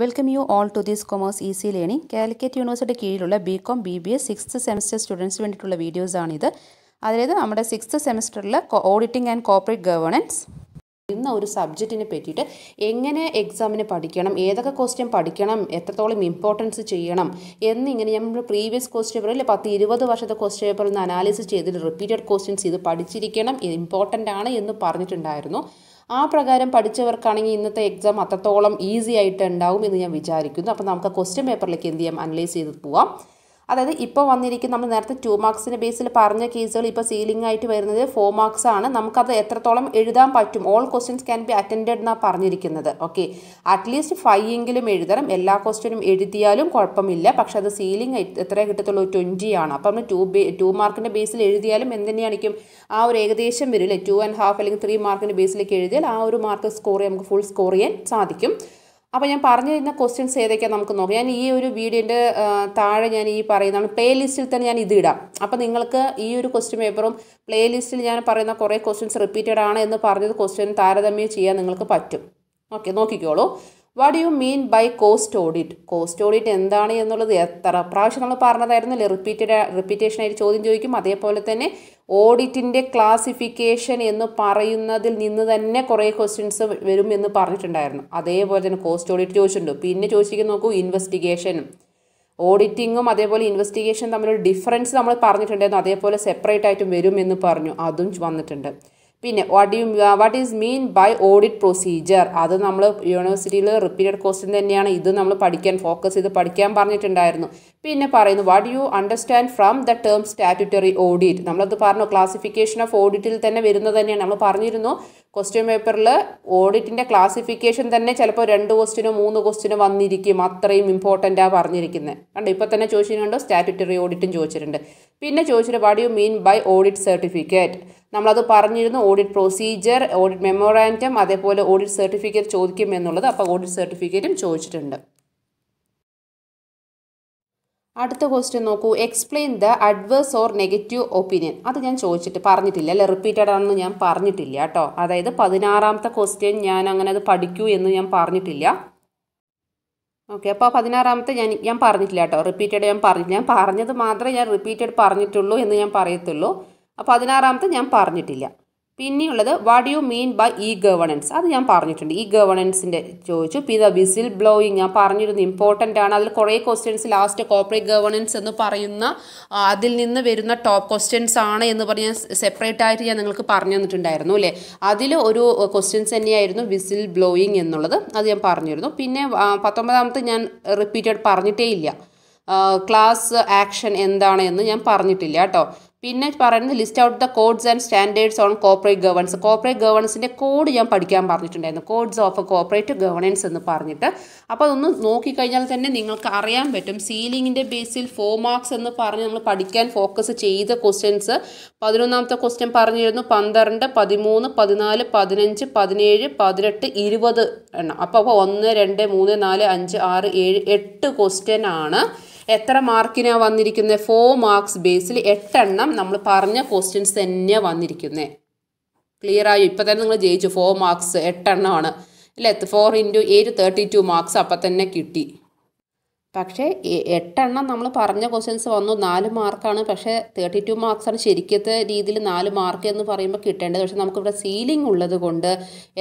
welcome you all to this commerce easy learning Calicut university കീഴിലുള്ള B com B B S sixth semester സ്റ്റുഡൻസിന് വേണ്ടിയിട്ടുള്ള വീഡിയോസാണിത് അതായത് നമ്മുടെ സിക്സ്ത് സെമിസ്റ്ററിൽ ഓഡിറ്റിംഗ് ആൻഡ് കോർപ്പറേറ്റ് ഗവേണൻസ് ഇന്ന ഒരു സബ്ജക്റ്റിനെ പറ്റിയിട്ട് എങ്ങനെ എക്സാമിന് പഠിക്കണം ഏതൊക്കെ ക്വസ്റ്റ്യൻ പഠിക്കണം എത്രത്തോളം ഇമ്പോർട്ടൻസ് ചെയ്യണം എന്നിങ്ങനെ നമ്മൾ പ്രീവിയസ് ക്വസ്റ്റ്യൻ പേപ്പർ അല്ലെങ്കിൽ പത്ത് ഇരുപത് വർഷത്തെ ക്വസ്റ്റ്യൻ പേപ്പറിൽ നിന്ന് അനാലിസിസ് ചെയ്തിട്ട് റിപ്പീറ്റഡ് ക്വസ്റ്റ്യൻസ് ഇത് പഠിച്ചിരിക്കണം ഇത് ഇമ്പോർട്ടൻ്റ് ആണ് എന്ന് പറഞ്ഞിട്ടുണ്ടായിരുന്നു ആ പ്രകാരം പഠിച്ചവർക്കാണെങ്കിൽ ഇന്നത്തെ എക്സാം അത്രത്തോളം ഈസി ആയിട്ട് ഉണ്ടാവും എന്ന് ഞാൻ വിചാരിക്കുന്നു അപ്പോൾ നമുക്ക് ക്വസ്റ്റ്യൻ പേപ്പറിലേക്ക് എന്ത് ചെയ്യാം അനലൈസ് ചെയ്ത് പോവാം അതായത് ഇപ്പോൾ വന്നിരിക്കുന്ന നമ്മൾ നേരത്തെ ടു മാർക്സിൻ്റെ ബേസിൽ പറഞ്ഞ കേസുകൾ ഇപ്പോൾ സീലിംഗ് ആയിട്ട് വരുന്നത് ഫോർ മാർക്സ് ആണ് നമുക്കത് എത്രത്തോളം എഴുതാൻ പറ്റും all questions can be attend എന്നാണ് പറഞ്ഞിരിക്കുന്നത് ഓക്കെ അറ്റ്ലീസ്റ്റ് ഫൈവ് എങ്കിലും എഴുതണം എല്ലാ ക്വസ്റ്റ്യനും എഴുതിയാലും കുഴപ്പമില്ല പക്ഷേ അത് സീലിംഗ് എത്ര കിട്ടത്തുള്ളൂ ട്വൻറ്റി ആണ് അപ്പോൾ നമ്മൾ ടു ബേ ടു മാർക്കിൻ്റെ ബേസിൽ എഴുതിയാലും എന്തിനായിരിക്കും ആ ഒരു ഏകദേശം വരും അല്ലേ ടു ആൻഡ് ഹാഫ് അല്ലെങ്കിൽ ത്രീ മാർക്കിൻ്റെ ബേസിലേക്ക് എഴുതിയാൽ ആ ഒരു മാർക്ക് സ്കോർ ചെയ്യാൻ നമുക്ക് ഫുൾ സ്കോർ ചെയ്യാൻ സാധിക്കും അപ്പോൾ ഞാൻ പറഞ്ഞു തരുന്ന ക്വസ്റ്റ്യൻസ് ഏതൊക്കെയാണ് നമുക്ക് നോക്കാം ഞാൻ ഈ ഒരു വീഡിയോൻ്റെ താഴെ ഞാൻ ഈ പറയുന്നതാണ് പ്ലേ ലിസ്റ്റിൽ തന്നെ ഞാൻ ഇത് ഇടാം അപ്പോൾ നിങ്ങൾക്ക് ഈ ഒരു ക്വസ്റ്റ്യൻ പേപ്പറും പ്ലേ ലിസ്റ്റിൽ ഞാൻ പറയുന്ന കുറേ ക്വസ്റ്റ്യൻസ് റിപ്പീറ്റഡ് ആണ് എന്ന് പറഞ്ഞത് ക്വസ്റ്റ്യൻ താരതമ്യം ചെയ്യാൻ നിങ്ങൾക്ക് പറ്റും ഓക്കെ നോക്കിക്കോളൂ what you mean by cost audit cost audit എന്താണ് എന്നുള്ളത് എത്ര പ്രാവശ്യം നമ്മൾ പറഞ്ഞതായിരുന്നല്ലേ റിപ്പീറ്റഡ് റിപ്പീറ്റേഷനായിട്ട് ചോദ്യം ചോദിക്കും അതേപോലെ തന്നെ ഓഡിറ്റിൻ്റെ ക്ലാസിഫിക്കേഷൻ എന്ന് പറയുന്നതിൽ നിന്ന് തന്നെ കുറേ ക്വസ്റ്റ്യൻസ് വരും എന്ന് പറഞ്ഞിട്ടുണ്ടായിരുന്നു അതേപോലെ തന്നെ കോസ്റ്റ് ഓഡിറ്റ് ചോദിച്ചിട്ടുണ്ട് പിന്നെ ചോദിച്ചിരിക്കുന്ന നോക്കൂ ഇൻവെസ്റ്റിഗേഷനും ഓഡിറ്റിങ്ങും അതേപോലെ ഇൻവെസ്റ്റിഗേഷൻ തമ്മിലൊരു ഡിഫറൻസ് നമ്മൾ പറഞ്ഞിട്ടുണ്ടായിരുന്നു അതേപോലെ സെപ്പറേറ്റ് ആയിട്ടും വരും എന്ന് പറഞ്ഞു അതും വന്നിട്ടുണ്ട് പിന്നെ what you what is mean by audit procedure അത് നമ്മൾ യൂണിവേഴ്സിറ്റിയിൽ റിപ്പീറ്റഡ് ക്വസ്റ്റ്യൻ തന്നെയാണ് ഇത് നമ്മൾ പഠിക്കാൻ ഫോക്കസ് ചെയ്ത് പഠിക്കാൻ പറഞ്ഞിട്ടുണ്ടായിരുന്നു പിന്നെ പറയുന്നു what you understand from the term statutory audit നമ്മളത് പറഞ്ഞു ക്ലാസിഫിക്കേഷൻ ഓഫ് ഓഡിറ്റിൽ തന്നെ വരുന്നത് തന്നെയാണ് നമ്മൾ പറഞ്ഞിരുന്നു ക്വസ്റ്റ്യൻ പേപ്പറിൽ ഓഡിറ്റിൻ്റെ ക്ലാസിഫിക്കേഷൻ തന്നെ ചിലപ്പോൾ രണ്ട് ക്വസ്റ്റിനോ മൂന്ന് ക്വസ്റ്റിനോ വന്നിരിക്കും അത്രയും ഇമ്പോർട്ടൻ്റാണ് പറഞ്ഞിരിക്കുന്നത് കണ്ടോ ഇപ്പോൾ തന്നെ ചോദിച്ചിട്ടുണ്ട് സ്റ്റാറ്റ്യൂട്ടറി ഓഡിറ്റും ചോദിച്ചിട്ടുണ്ട് പിന്നെ ചോദിച്ചിട്ട് what you mean by audit certificate നമ്മളത് പറഞ്ഞിരുന്നു ഓഡിറ്റ് പ്രൊസീജിയർ ഓഡിറ്റ് മെമ്മോറാൻഡം അതേപോലെ ഓഡിറ്റ് സർട്ടിഫിക്കറ്റ് ചോദിക്കും എന്നുള്ളത് അപ്പോൾ ഓഡിറ്റ് സർട്ടിഫിക്കറ്റും ചോദിച്ചിട്ടുണ്ട് അടുത്ത ക്വസ്റ്റ്യൻ നോക്കൂ explain the adverse or negative opinion അത് ഞാൻ ചോദിച്ചിട്ട് പറഞ്ഞിട്ടില്ല അല്ലെ റിപ്പീറ്റഡ് ആണെന്ന് ഞാൻ പറഞ്ഞിട്ടില്ല കേട്ടോ അതായത് പതിനാറാമത്തെ ക്വസ്റ്റ്യൻ ഞാൻ അങ്ങനെ അത് പഠിക്കൂ എന്ന് ഞാൻ പറഞ്ഞിട്ടില്ല ഓക്കെ അപ്പോൾ പതിനാറാമത്തെ ഞാൻ ഞാൻ പറഞ്ഞിട്ടില്ല കേട്ടോ റിപ്പീറ്റഡ് ഞാൻ പറഞ്ഞിട്ടില്ല ഞാൻ പറഞ്ഞത് മാത്രമേ ഞാൻ റിപ്പീറ്റഡ് പറഞ്ഞിട്ടുള്ളൂ എന്ന് ഞാൻ പറയത്തുള്ളൂ പതിനാറാമത്തെ ഞാൻ പറഞ്ഞിട്ടില്ല പിന്നെയുള്ളത് what you mean by e governance അത് ഞാൻ പറഞ്ഞിട്ടുണ്ട് ഇ ഗവേണൻസിൻ്റെ ചോദിച്ചു പിന്നെ വിസിൽ ബ്ലോയിങ് ഞാൻ പറഞ്ഞിരുന്നു ഇമ്പോർട്ടൻ്റ് ആണ് അതിൽ കുറേ ക്വസ്റ്റ്യൻസ് ലാസ്റ്റ് കോപ്പറേറ്റ് ഗവേണൻസ് എന്ന് പറയുന്ന അതിൽ നിന്ന് വരുന്ന ടോപ്പ് ക്വസ്റ്റ്യൻസ് ആണ് എന്ന് പറഞ്ഞ് സെപ്പറേറ്റ് ആയിട്ട് ഞാൻ നിങ്ങൾക്ക് പറഞ്ഞു തന്നിട്ടുണ്ടായിരുന്നു അല്ലേ അതിൽ ഒരു ക്വസ്റ്റ്യൻസ് തന്നെയായിരുന്നു വിസിൽ ബ്ലോയിങ് എന്നുള്ളത് അത് ഞാൻ പറഞ്ഞിരുന്നു പിന്നെ പത്തൊമ്പതാമത്തെ ഞാൻ റിപ്പീറ്റഡ് പറഞ്ഞിട്ടേ ഇല്ല ക്ലാസ് ആക്ഷൻ എന്താണ് എന്ന് ഞാൻ പറഞ്ഞിട്ടില്ല കേട്ടോ പിന്നെ പറയുന്നത് list out the codes and standards on corporate governance corporate ഗവൺസിൻ്റെ കോഡ് ഞാൻ പഠിക്കാൻ പറഞ്ഞിട്ടുണ്ടായിരുന്നു കോഡ്സ് ഓഫ് കോപ്പറേറ്റ് ഗവേണൻസ് എന്ന് പറഞ്ഞിട്ട് അപ്പോൾ അതൊന്ന് നോക്കിക്കഴിഞ്ഞാൽ തന്നെ നിങ്ങൾക്ക് അറിയാൻ പറ്റും സീലിങ്ങിൻ്റെ ബേസിൽ ഫോർ മാർക്സ് എന്ന് പറഞ്ഞ് നമ്മൾ പഠിക്കാൻ ഫോക്കസ് ചെയ്ത ക്വസ്റ്റ്യൻസ് പതിനൊന്നാമത്തെ ക്വസ്റ്റ്യൻ പറഞ്ഞിരുന്നു പന്ത്രണ്ട് പതിമൂന്ന് പതിനാല് പതിനഞ്ച് പതിനേഴ് പതിനെട്ട് ഇരുപത് എണ്ണം അപ്പോൾ ഒന്ന് രണ്ട് മൂന്ന് നാല് അഞ്ച് ആറ് ഏഴ് എട്ട് ക്വസ്റ്റ്യൻ ആണ് എത്ര മാർക്കിനാണ് വന്നിരിക്കുന്നത് ഫോർ മാർക്സ് ബേസിൽ എട്ടെണ്ണം നമ്മൾ പറഞ്ഞ ക്വസ്റ്റ്യൻസ് തന്നെയാണ് വന്നിരിക്കുന്നത് ക്ലിയർ ആയോ ഇപ്പോൾ തന്നെ നിങ്ങൾ ജയിച്ചു ഫോർ മാർക്സ് എട്ടെണ്ണമാണ് അല്ലേ ഫോർ ഇൻറ്റു ഏഴ് തേർട്ടി ടു മാർക്സ് അപ്പം തന്നെ കിട്ടി പക്ഷേ എട്ടെണ്ണം നമ്മൾ പറഞ്ഞ ക്വസ്റ്റ്യൻസ് വന്നു നാല് മാർക്കാണ് പക്ഷേ തേർട്ടി ടു മാർക്സാണ് ശരിക്കത്തെ രീതിയിൽ നാല് മാർക്ക് എന്ന് പറയുമ്പോൾ കിട്ടേണ്ടത് പക്ഷേ നമുക്കിവിടെ സീലിംഗ് ഉള്ളത് കൊണ്ട്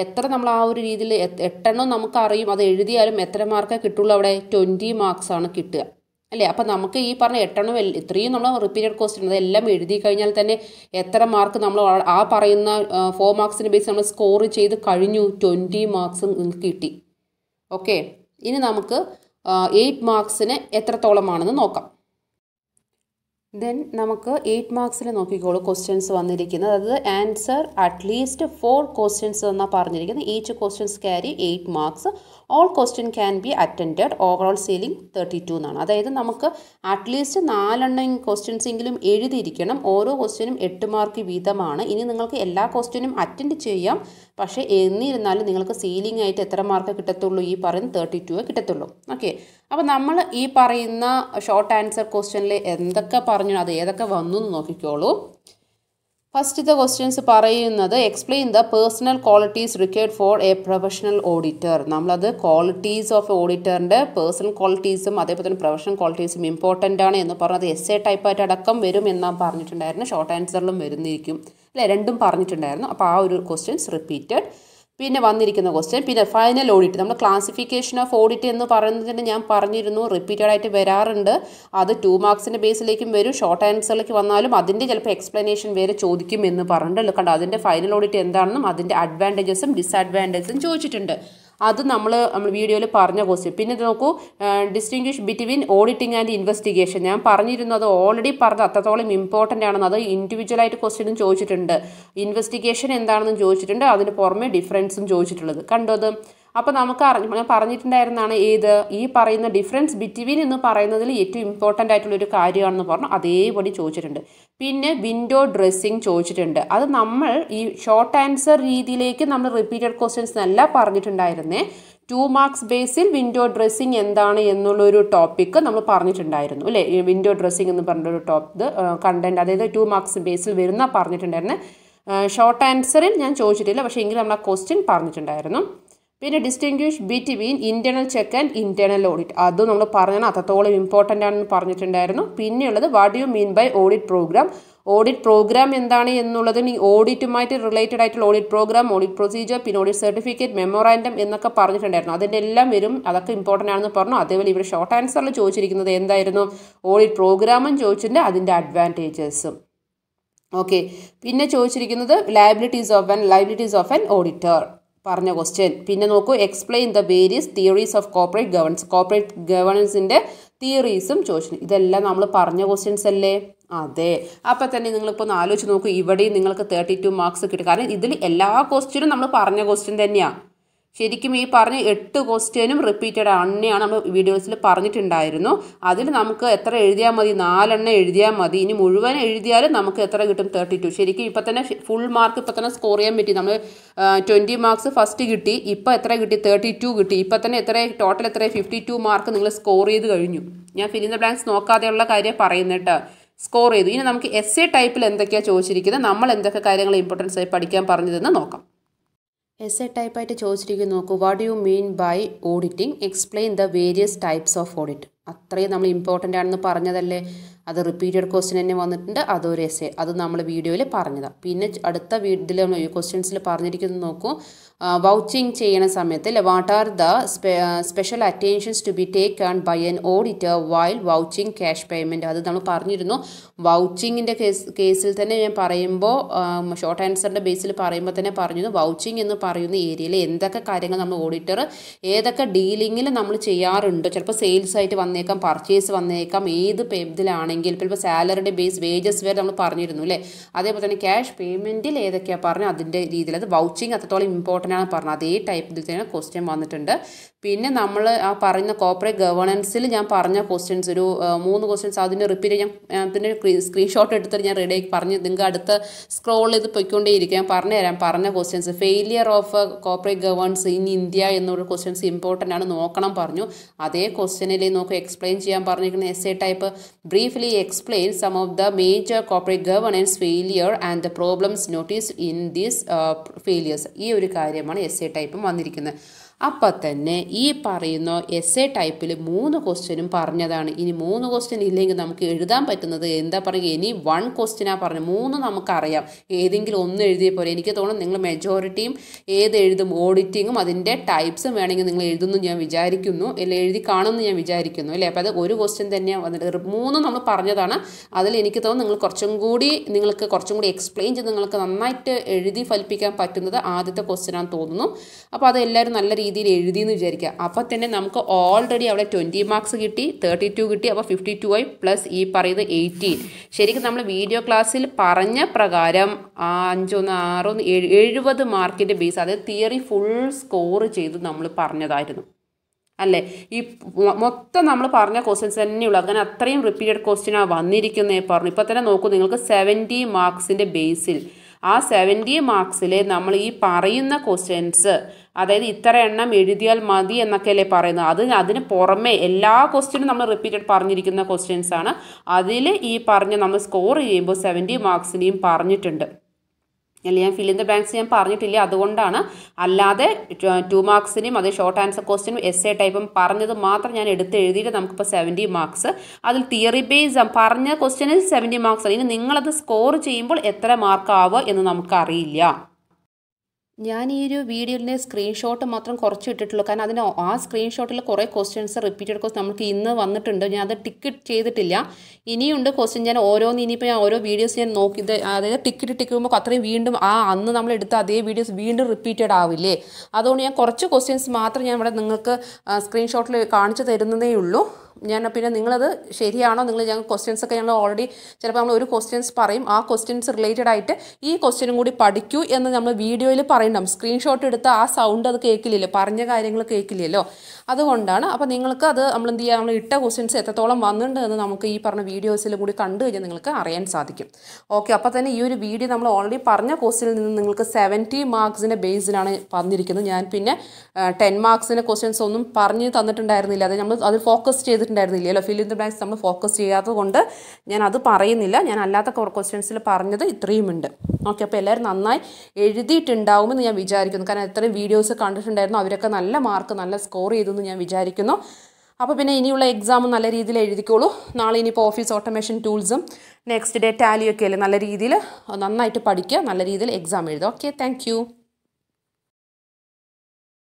എത്ര നമ്മൾ ആ ഒരു രീതിയിൽ എട്ടെണ്ണം നമുക്കറിയും അത് എഴുതിയാലും എത്ര മാർക്കേ കിട്ടുള്ളൂ അവിടെ ട്വൻറ്റി മാർക്സാണ് കിട്ടുക അല്ലേ അപ്പം നമുക്ക് ഈ പറഞ്ഞ എട്ടെണ്ണം ഇത്രയും നമ്മൾ റിപ്പീറ്റഡ് ക്വസ്റ്റ്യൻ അതെല്ലാം എഴുതി കഴിഞ്ഞാൽ തന്നെ എത്ര മാർക്ക് നമ്മൾ ആ പറയുന്ന ഫോർ മാർക്സിന് ബേസ് നമ്മൾ സ്കോർ ചെയ്ത് കഴിഞ്ഞു ട്വൻറ്റി മാർക്സ് നിങ്ങൾക്ക് കിട്ടി ഓക്കെ ഇനി നമുക്ക് എയ്റ്റ് മാർക്സിന് എത്രത്തോളമാണെന്ന് നോക്കാം ദെൻ നമുക്ക് എയ്റ്റ് മാർക്സിൽ നോക്കിക്കോളൂ ക്വസ്റ്റ്യൻസ് വന്നിരിക്കുന്നത് അതായത് ആൻസർ അറ്റ്ലീസ്റ്റ് ഫോർ ക്വസ്റ്റ്യൻസ് എന്നാണ് പറഞ്ഞിരിക്കുന്നത് each questions carry eight marks all question can be attend overall ceiling thirty two എന്നാണ് അതായത് നമുക്ക് അറ്റ്ലീസ്റ്റ് നാലെണ്ണം ക്വസ്റ്റ്യൻസ് എങ്കിലും എഴുതിയിരിക്കണം ഓരോ ക്വസ്റ്റ്യനും എട്ട് മാർക്ക് വീതമാണ് ഇനി നിങ്ങൾക്ക് എല്ലാ ക്വസ്റ്റ്യനും അറ്റൻഡ് ചെയ്യാം പക്ഷേ എന്നിരുന്നാലും നിങ്ങൾക്ക് സീലിംഗ് ആയിട്ട് എത്ര മാർക്ക് കിട്ടത്തുള്ളൂ ഈ പറയുന്ന തേർട്ടി ടു കിട്ടത്തുള്ളൂ ഓക്കെ അപ്പോൾ നമ്മൾ ഈ പറയുന്ന ഷോർട്ട് ആൻസർ ക്വസ്റ്റ്യനിൽ എന്തൊക്കെ പറഞ്ഞു അത് ഏതൊക്കെ വന്നു എന്ന് നോക്കിക്കോളൂ ഫസ്റ്റത്തെ ക്വസ്റ്റ്യൻസ് പറയുന്നത് explain the personal qualities required for a professional auditor നമ്മളത് ക്വാളിറ്റീസ് ഓഫ് ഓഡിറ്ററിൻ്റെ പേഴ്സണൽ ക്വാളിറ്റീസും അതേപോലെ തന്നെ പ്രൊഫഷണൽ ക്വാളിറ്റീസും ഇമ്പോർട്ടൻ്റ് ആണ് എന്ന് പറഞ്ഞത് എസ് എ ടൈപ്പായിട്ട് അടക്കം വരും എന്നാണ് പറഞ്ഞിട്ടുണ്ടായിരുന്നു ഷോർട്ട് ആൻസറിലും വരുന്നിരിക്കും അല്ലേ രണ്ടും പറഞ്ഞിട്ടുണ്ടായിരുന്നു അപ്പോൾ ആ ഒരു ക്വസ്റ്റ്യൻസ് റിപ്പീറ്റഡ് പിന്നെ വന്നിരിക്കുന്ന ക്വസ്റ്റ്യൻ പിന്നെ ഫൈനൽ ഓഡിറ്റ് നമ്മൾ ക്ലാസിഫിക്കേഷൻ ഓഫ് ഓഡിറ്റ് എന്ന് പറയുന്നതിന് ഞാൻ പറഞ്ഞിരുന്നു റിപ്പീറ്റഡ് ആയിട്ട് വരാറുണ്ട് അത് ടു മാർക്സിൻ്റെ ബേസിലേക്കും വരും ഷോർട്ട് ആൻസറിലേക്ക് വന്നാലും അതിൻ്റെ ചിലപ്പോൾ എക്സ്പ്ലനേഷൻ വേറെ ചോദിക്കും എന്ന് പറഞ്ഞിട്ടുണ്ട് കണ്ടോ അതിൻ്റെ ഫൈനൽ ഓഡിറ്റ് എന്താണെന്നും അതിൻ്റെ അഡ്വാൻറ്റേജസും ഡിസ്അഡ്വാൻറ്റേജസും ചോദിച്ചിട്ടുണ്ട് അത് നമ്മൾ വീഡിയോയിൽ പറഞ്ഞ ക്വസ്റ്റ്യൻ പിന്നെ നോക്കൂ distinguish between auditing and investigation ഞാൻ പറഞ്ഞിരുന്നത് ഓൾറെഡി പറഞ്ഞ അത്രത്തോളം ഇമ്പോർട്ടൻ്റ് ആണെന്ന് അത് ഇൻഡിവിജ്വലായിട്ട് ക്വസ്റ്റ്യനും ചോദിച്ചിട്ടുണ്ട് ഇൻവെസ്റ്റിഗേഷൻ എന്താണെന്നും ചോദിച്ചിട്ടുണ്ട് അതിന് പുറമെ ഡിഫറൻസും ചോദിച്ചിട്ടുള്ളത് കണ്ടോ അത് അപ്പോൾ നമുക്ക് അറിഞ്ഞു ഞാൻ പറഞ്ഞിട്ടുണ്ടായിരുന്നതാണ് ഏത് ഈ പറയുന്ന ഡിഫറൻസ് ബിറ്റ്വീൻ എന്ന് പറയുന്നതിൽ ഏറ്റവും ഇമ്പോർട്ടൻ്റ് ആയിട്ടുള്ളൊരു കാര്യമാണെന്ന് പറഞ്ഞു അതേപടി ചോദിച്ചിട്ടുണ്ട് പിന്നെ വിൻഡോ ഡ്രസ്സിങ് ചോദിച്ചിട്ടുണ്ട് അത് നമ്മൾ ഈ ഷോർട്ട് ആൻസർ രീതിയിലേക്ക് നമ്മൾ റിപ്പീറ്റഡ് ക്വസ്റ്റ്യൻസ് എന്നല്ല പറഞ്ഞിട്ടുണ്ടായിരുന്നേ ടു മാർക്സ് ബേസിൽ വിൻഡോ ഡ്രസ്സിങ് എന്താണ് എന്നുള്ളൊരു ടോപ്പിക്ക് നമ്മൾ പറഞ്ഞിട്ടുണ്ടായിരുന്നു അല്ലേ വിൻഡോ ഡ്രസ്സിങ് എന്ന് പറഞ്ഞൊരു ടോപ്പ് ഇത് കണ്ടൻറ്റ് അതായത് ടു മാർക്സ് ബേസിൽ വരുന്ന പറഞ്ഞിട്ടുണ്ടായിരുന്നു ഷോർട്ട് ആൻസറിൽ ഞാൻ ചോദിച്ചിട്ടില്ല പക്ഷേ എങ്കിലും നമ്മൾ ആ ക്വസ്റ്റ്യൻ പറഞ്ഞിട്ടുണ്ടായിരുന്നു പിന്നെ distinguish between internal check and internal audit അതും നമ്മൾ പറഞ്ഞാൽ അത്രത്തോളം ഇമ്പോർട്ടൻ്റ് ആണെന്ന് പറഞ്ഞിട്ടുണ്ടായിരുന്നു പിന്നെയുള്ളത് what you mean by audit program audit program എന്താണ് എന്നുള്ളത് ഈ ഓഡിറ്റുമായിട്ട് റിലേറ്റഡ് ആയിട്ടുള്ള ഓഡിറ്റ് പ്രോഗ്രാം ഓഡിറ്റ് പ്രൊസീജിയർ പിന്നെ ഓഡിറ്റ് സർട്ടിഫിക്കറ്റ് മെമ്മോറാൻഡം എന്നൊക്കെ പറഞ്ഞിട്ടുണ്ടായിരുന്നു അതിൻ്റെ എല്ലാം വരും അതൊക്കെ ഇമ്പോർട്ടൻ്റ് ആണെന്ന് പറഞ്ഞു അതേപോലെ ഇവിടെ ഷോർട്ട് ആൻസറിൽ ചോദിച്ചിരിക്കുന്നത് എന്തായിരുന്നു ഓഡിറ്റ് പ്രോഗ്രാമും ചോദിച്ചിട്ടുണ്ട് അതിൻ്റെ അഡ്വാൻറ്റേജസും ഓക്കെ പിന്നെ ചോദിച്ചിരിക്കുന്നത് liabilities of an liabilities of an auditor പറഞ്ഞ ക്വസ്റ്റ്യൻ പിന്നെ നോക്കൂ explain the various theories of corporate governance corporate ഗവർണൻസിൻ്റെ തിയറീസും ചോദിച്ചു ഇതെല്ലാം നമ്മൾ പറഞ്ഞ ക്വസ്റ്റ്യൻസ് അല്ലേ അതെ അപ്പം തന്നെ നിങ്ങളിപ്പോൾ ഒന്ന് ആലോചിച്ച് നോക്കൂ ഇവിടെയും നിങ്ങൾക്ക് തേർട്ടി ടു മാർക്സ് കിട്ടും കാരണം ഇതിൽ എല്ലാ ക്വസ്റ്റ്യനും നമ്മൾ പറഞ്ഞ ക്വസ്റ്റ്യൻ തന്നെയാണ് ശരിക്കും ഈ പറഞ്ഞ എട്ട് ക്വസ്റ്റ്യനും റിപ്പീറ്റഡ് എണ്ണയാണ് നമ്മൾ വീഡിയോസിൽ പറഞ്ഞിട്ടുണ്ടായിരുന്നു അതിൽ നമുക്ക് എത്ര എഴുതിയാൽ മതി നാലെണ്ണം എഴുതിയാൽ മതി ഇനി മുഴുവൻ എഴുതിയാലും നമുക്ക് എത്ര കിട്ടും തേർട്ടി ടു ശരിക്കും ഇപ്പം തന്നെ ഫുൾ മാർക്ക് ഇപ്പം തന്നെ സ്കോർ ചെയ്യാൻ പറ്റി നമ്മൾ ട്വൻറ്റി മാർക്സ് ഫസ്റ്റ് കിട്ടി ഇപ്പം എത്ര കിട്ടി തേർട്ടി ടു കിട്ടി ഇപ്പം തന്നെ എത്ര ടോട്ടൽ എത്ര ഫിഫ്റ്റി ടു മാർക്ക് നിങ്ങൾ സ്കോർ ചെയ്ത് കഴിഞ്ഞു ഞാൻ ദ ബ്ലാങ്ക്സ് നോക്കാതെയുള്ള കാര്യം പറയുന്നത് കേട്ടോ സ്കോർ ചെയ്തു ഇനി നമുക്ക് എസ് എ ടൈപ്പിൽ എന്തൊക്കെയാണ് ചോദിച്ചിരിക്കുന്നത് നമ്മൾ എന്തൊക്കെ കാര്യങ്ങൾ ഇമ്പോർട്ടൻസ് ആയി പഠിക്കാൻ പറഞ്ഞതെന്ന് നോക്കാം എസ് എ ടൈപ്പായിട്ട് ചോദിച്ചിരിക്കുന്നു നോക്കൂ what you mean by auditing explain the various types of audit അത്രയും നമ്മൾ ഇമ്പോർട്ടൻ്റ് ആണെന്ന് പറഞ്ഞതല്ലേ അത് റിപ്പീറ്റഡ് ക്വസ്റ്റ്യൻ തന്നെ വന്നിട്ടുണ്ട് അതൊരു എസ് എ അത് നമ്മൾ വീഡിയോയിൽ പറഞ്ഞതാണ് പിന്നെ അടുത്ത വീട്ടിൽ ക്വസ്റ്റ്യൻസിൽ പറഞ്ഞിരിക്കുന്നത് നോക്കൂ വൗച്ചിങ് ചെയ്യുന്ന സമയത്ത് what are the special attentions to be on by an auditor while vouching cash payment അത് നമ്മൾ പറഞ്ഞിരുന്നു വൗച്ചിങ്ങിൻ്റെ കേസ് കേസിൽ തന്നെ ഞാൻ പറയുമ്പോൾ ഷോർട്ട് ആൻസറിൻ്റെ ബേസിൽ പറയുമ്പോൾ തന്നെ പറഞ്ഞിരുന്നു വൗച്ചിങ് എന്ന് പറയുന്ന ഏരിയയിൽ എന്തൊക്കെ കാര്യങ്ങൾ നമ്മൾ ഓഡിറ്റർ ഏതൊക്കെ ഡീലിങ്ങിൽ നമ്മൾ ചെയ്യാറുണ്ട് ചിലപ്പോൾ സെയിൽസ് ആയിട്ട് വന്നേക്കാം പർച്ചേസ് വന്നേക്കാം ഏത് ഇതിലാണ് ആണെങ്കിൽ ഇപ്പോൾ സാലറിയുടെ ബേസ് വേജസ് വരെ നമ്മൾ പറഞ്ഞിരുന്നു അല്ലേ അതേപോലെ തന്നെ ക്യാഷ് പേയ്മെൻറ്റിൽ ഏതൊക്കെയാണ് പറഞ്ഞത് അതിൻ്റെ രീതിയിൽ അത് വൗച്ചിങ് അത്രത്തോളം ഇമ്പോർട്ടൻ്റ് ആണ് പറഞ്ഞത് അതേ ടൈപ്പിൽ തന്നെ ക്വസ്റ്റ്യൻ വന്നിട്ടുണ്ട് പിന്നെ നമ്മൾ ആ പറയുന്ന കോപ്പറേറ്റ് ഗവേണൻസിൽ ഞാൻ പറഞ്ഞ ക്വസ്റ്റ്യൻസ് ഒരു മൂന്ന് ക്വസ്റ്റ്യൻസ് അതിൻ്റെ റിപ്പീറ്റ് ഞാൻ പിന്നെ സ്ക്രീൻഷോട്ട് എടുത്തിട്ട് ഞാൻ റെഡി പറഞ്ഞു പറഞ്ഞ് നിങ്ങൾക്ക് അടുത്ത സ്ക്രോൾ ചെയ്ത് പൊയ്ക്കൊണ്ടേയിരിക്കും ഞാൻ പറഞ്ഞുതരാം പറഞ്ഞ questions failure of corporate governance in India എന്നുള്ള ക്വസ്റ്റ്യൻസ് ഇമ്പോർട്ടൻ്റ് ആണ് നോക്കണം പറഞ്ഞു അതേ ക്വസ്റ്റ്യനിൽ നോക്കി എക്സ്പ്ലെയിൻ ചെയ്യാൻ പറഞ്ഞിരിക്കുന്ന എസ് എ ടൈപ്പ് ബ്രീഫിൽ briefly explain some of the major corporate governance failure and the problems noticed in these uh, failures ഈ ഒരു കാര്യമാണ് എസ് എ ടൈപ്പും വന്നിരിക്കുന്നത് അപ്പം തന്നെ ഈ പറയുന്ന എസ് എ ടൈപ്പിൽ മൂന്ന് ക്വസ്റ്റ്യനും പറഞ്ഞതാണ് ഇനി മൂന്ന് ക്വസ്റ്റ്യൻ ഇല്ലെങ്കിൽ നമുക്ക് എഴുതാൻ പറ്റുന്നത് എന്താ പറയുക ഇനി വൺ ക്വസ്റ്റ്യനാണ് പറഞ്ഞത് മൂന്ന് നമുക്കറിയാം ഏതെങ്കിലും ഒന്ന് എഴുതിയ പോലെ എനിക്ക് തോന്നുന്നു നിങ്ങൾ മെജോറിറ്റിയും ഏത് എഴുതും ഓഡിറ്റിങ്ങും അതിൻ്റെ ടൈപ്സും വേണമെങ്കിൽ നിങ്ങൾ എഴുതുന്നു ഞാൻ വിചാരിക്കുന്നു അല്ലെങ്കിൽ എഴുതി കാണുമെന്ന് ഞാൻ വിചാരിക്കുന്നു അല്ലേ അപ്പോൾ അത് ഒരു ക്വസ്റ്റ്യൻ തന്നെയാണ് വന്നിട്ട് മൂന്ന് നമ്മൾ പറഞ്ഞതാണ് അതിൽ എനിക്ക് തോന്നുന്നു നിങ്ങൾ കുറച്ചും കൂടി നിങ്ങൾക്ക് കുറച്ചും കൂടി എക്സ്പ്ലെയിൻ ചെയ്ത് നിങ്ങൾക്ക് നന്നായിട്ട് എഴുതി ഫലിപ്പിക്കാൻ പറ്റുന്നത് ആദ്യത്തെ ക്വസ്റ്റ്യനാണെന്ന് തോന്നുന്നു അപ്പോൾ അത് എല്ലാവരും നല്ല രീതിയിൽ എഴുതി എന്ന് വിചാരിക്കുക അപ്പോൾ തന്നെ നമുക്ക് ഓൾറെഡി അവിടെ ട്വൻറ്റി മാർക്സ് കിട്ടി തേർട്ടി ടു കിട്ടി അപ്പോൾ ഫിഫ്റ്റി ടു ആയി പ്ലസ് ഈ പറയുന്നത് എയ്റ്റീൻ ശരിക്കും നമ്മൾ വീഡിയോ ക്ലാസ്സിൽ പറഞ്ഞ പ്രകാരം അഞ്ചൊന്ന് ആറൊന്ന് എഴുപത് മാർക്കിൻ്റെ ബേസ് അതായത് തിയറി ഫുൾ സ്കോർ ചെയ്ത് നമ്മൾ പറഞ്ഞതായിരുന്നു അല്ലേ ഈ മൊത്തം നമ്മൾ പറഞ്ഞ ക്വസ്റ്റ്യൻസ് തന്നെയുള്ളൂ അങ്ങനെ അത്രയും റിപ്പീറ്റഡ് ക്വസ്റ്റ്യനാണ് വന്നിരിക്കുന്നേ പറഞ്ഞു ഇപ്പോൾ തന്നെ നോക്കൂ നിങ്ങൾക്ക് സെവൻറ്റി മാർക്സിൻ്റെ ബേസിൽ ആ സെവൻറ്റി മാർക്സിൽ നമ്മൾ ഈ പറയുന്ന ക്വസ്റ്റ്യൻസ് അതായത് ഇത്ര എണ്ണം എഴുതിയാൽ മതി എന്നൊക്കെയല്ലേ പറയുന്നത് അത് അതിന് പുറമെ എല്ലാ ക്വസ്റ്റ്യനും നമ്മൾ റിപ്പീറ്റഡ് പറഞ്ഞിരിക്കുന്ന ക്വസ്റ്റ്യൻസ് ആണ് അതിൽ ഈ പറഞ്ഞ് നമ്മൾ സ്കോർ ചെയ്യുമ്പോൾ സെവൻറ്റി മാർക്സിനെയും പറഞ്ഞിട്ടുണ്ട് അല്ലെങ്കിൽ ഞാൻ ഫിൽ ദ ബ്ലാങ്ക്സ് ഞാൻ പറഞ്ഞിട്ടില്ല അതുകൊണ്ടാണ് അല്ലാതെ ടു മാർക്സിനും അത് ഷോർട്ട് ആൻസർ ക്വസ്റ്റിനും എസ് എ ടൈപ്പും പറഞ്ഞത് മാത്രം ഞാൻ എടുത്ത് എഴുതിയിട്ട് നമുക്കിപ്പോൾ സെവൻറ്റി മാർക്സ് അതിൽ തിയറി ബേസ് പറഞ്ഞ ക്വസ്റ്റിന് സെവൻറ്റി മാർക്സ് ഇനി നിങ്ങളത് സ്കോർ ചെയ്യുമ്പോൾ എത്ര മാർക്ക് എന്ന് നമുക്കറിയില്ല ഞാൻ ഈ ഒരു വീഡിയോയിലെ സ്ക്രീൻഷോട്ട് മാത്രം കുറച്ച് ഇട്ടിട്ടുള്ളൂ കാരണം അതിന് ആ സ്ക്രീൻഷോട്ടിൽ കുറേ ക്വസ്റ്റ്യൻസ് റിപ്പീറ്റഡ് ക്വസ്റ്റ്യൻ നമുക്ക് ഇന്ന് വന്നിട്ടുണ്ട് ഞാൻ അത് ടിക്കറ്റ് ചെയ്തിട്ടില്ല ഇനിയുണ്ട് ക്വസ്റ്റ്യൻ ഞാൻ ഓരോന്ന് ഇനിയിപ്പോൾ ഞാൻ ഓരോ വീഡിയോസ് ഞാൻ നോക്കി അതായത് ടിക്കറ്റ് ഇട്ടിക്കുമ്പോൾ അത്രയും വീണ്ടും ആ അന്ന് നമ്മൾ എടുത്ത അതേ വീഡിയോസ് വീണ്ടും റിപ്പീറ്റഡ് ആവില്ലേ അതുകൊണ്ട് ഞാൻ കുറച്ച് ക്വസ്റ്റ്യൻസ് മാത്രം ഞാൻ ഇവിടെ നിങ്ങൾക്ക് സ്ക്രീൻഷോട്ടിൽ കാണിച്ചു തരുന്നതേ ഉള്ളൂ ഞാൻ പിന്നെ നിങ്ങളത് ശരിയാണോ നിങ്ങൾ ഞങ്ങൾ ക്വസ്റ്റ്യൻസ് ഒക്കെ ഞങ്ങൾ ഓൾറെഡി ചിലപ്പോൾ നമ്മൾ ഒരു ക്വസ്റ്റ്യൻസ് പറയും ആ ക്വസ്റ്റ്യൻസ് റിലേറ്റഡ് ആയിട്ട് ഈ ക്വസ്റ്റ്യനും കൂടി പഠിക്കൂ എന്ന് നമ്മൾ വീഡിയോയിൽ പറയണം സ്ക്രീൻഷോട്ട് എടുത്ത് ആ സൗണ്ട് അത് കേൾക്കില്ലല്ലോ പറഞ്ഞ കാര്യങ്ങൾ കേൾക്കില്ലല്ലോ അതുകൊണ്ടാണ് അപ്പോൾ നിങ്ങൾക്ക് അത് നമ്മൾ എന്ത് ചെയ്യുക നമ്മൾ ഇട്ട ക്വസ്റ്റ്യൻസ് എത്രത്തോളം വന്നിട്ടുണ്ട് എന്ന് നമുക്ക് ഈ പറഞ്ഞ വീഡിയോസിലും കൂടി കണ്ടു കഴിഞ്ഞാൽ നിങ്ങൾക്ക് അറിയാൻ സാധിക്കും ഓക്കെ അപ്പോൾ തന്നെ ഈ ഒരു വീഡിയോ നമ്മൾ ഓൾറെഡി പറഞ്ഞ ക്വസ്റ്റ്യനിൽ നിന്ന് നിങ്ങൾക്ക് സെവൻറ്റി മാർക്സിൻ്റെ ബേസിലാണ് പറഞ്ഞിരിക്കുന്നത് ഞാൻ പിന്നെ ടെൻ മാർക്സിൻ്റെ ക്വസ്റ്റ്യൻസ് ഒന്നും പറഞ്ഞ് തന്നിട്ടുണ്ടായിരുന്നില്ല അത് നമ്മൾ അത് ഫോക്കസ് ചെയ്ത് ചെയ്തിട്ടുണ്ടായിരുന്നില്ലല്ലോ ഫിൽ ഇൻ ദ ബ്ലാങ്ക്സ് നമ്മൾ ഫോക്കസ് ചെയ്യാത്തത് കൊണ്ട് ഞാൻ അത് പറയുന്നില്ല ഞാൻ അല്ലാത്ത ക്വസ്റ്റ്യൻസിൽ പറഞ്ഞത് ഇത്രയുമുണ്ട് ഓക്കെ അപ്പോൾ എല്ലാവരും നന്നായി എഴുതിയിട്ടുണ്ടാവുമെന്ന് ഞാൻ വിചാരിക്കുന്നു കാരണം എത്രയും വീഡിയോസ് കണ്ടിട്ടുണ്ടായിരുന്നു അവരൊക്കെ നല്ല മാർക്ക് നല്ല സ്കോർ ചെയ്തു ഞാൻ വിചാരിക്കുന്നു അപ്പോൾ പിന്നെ ഇനിയുള്ള എക്സാം നല്ല രീതിയിൽ എഴുതിക്കോളൂ നാളെ ഇനിയിപ്പോൾ ഓഫീസ് ഓട്ടോമേഷൻ ടൂൾസും നെക്സ്റ്റ് ഡേ ടാലിയൊക്കെ അല്ലേ നല്ല രീതിയിൽ നന്നായിട്ട് പഠിക്കുക നല്ല രീതിയിൽ എക്സാം എഴുതുക ഓക്കെ താങ്ക്